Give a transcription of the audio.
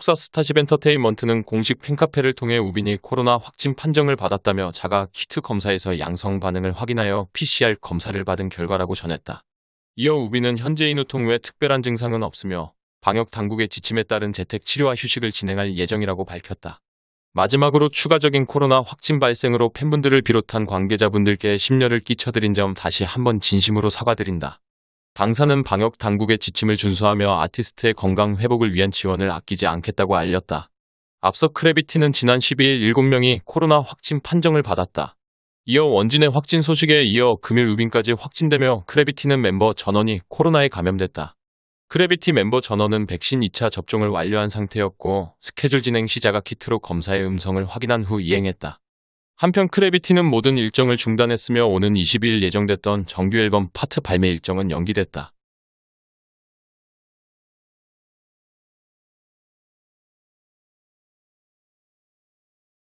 폭사스타집 엔터테인먼트는 공식 팬카페를 통해 우빈이 코로나 확진 판정을 받았다며 자가 키트 검사에서 양성 반응을 확인하여 PCR 검사를 받은 결과라고 전했다. 이어 우빈은 현재인 후통 외 특별한 증상은 없으며 방역 당국의 지침에 따른 재택 치료와 휴식을 진행할 예정이라고 밝혔다. 마지막으로 추가적인 코로나 확진 발생으로 팬분들을 비롯한 관계자분들께 심려를 끼쳐드린 점 다시 한번 진심으로 사과드린다. 강사는 방역 당국의 지침을 준수하며 아티스트의 건강 회복을 위한 지원을 아끼지 않겠다고 알렸다. 앞서 크래비티는 지난 12일 7명이 코로나 확진 판정을 받았다. 이어 원진의 확진 소식에 이어 금일 우빈까지 확진되며 크래비티는 멤버 전원이 코로나에 감염됐다. 크래비티 멤버 전원은 백신 2차 접종을 완료한 상태였고 스케줄 진행 시자가 키트로 검사의 음성을 확인한 후 이행했다. 한편 크래비티는 모든 일정을 중단했으며 오는 22일 예정됐던 정규 앨범 파트 발매 일정은 연기됐다.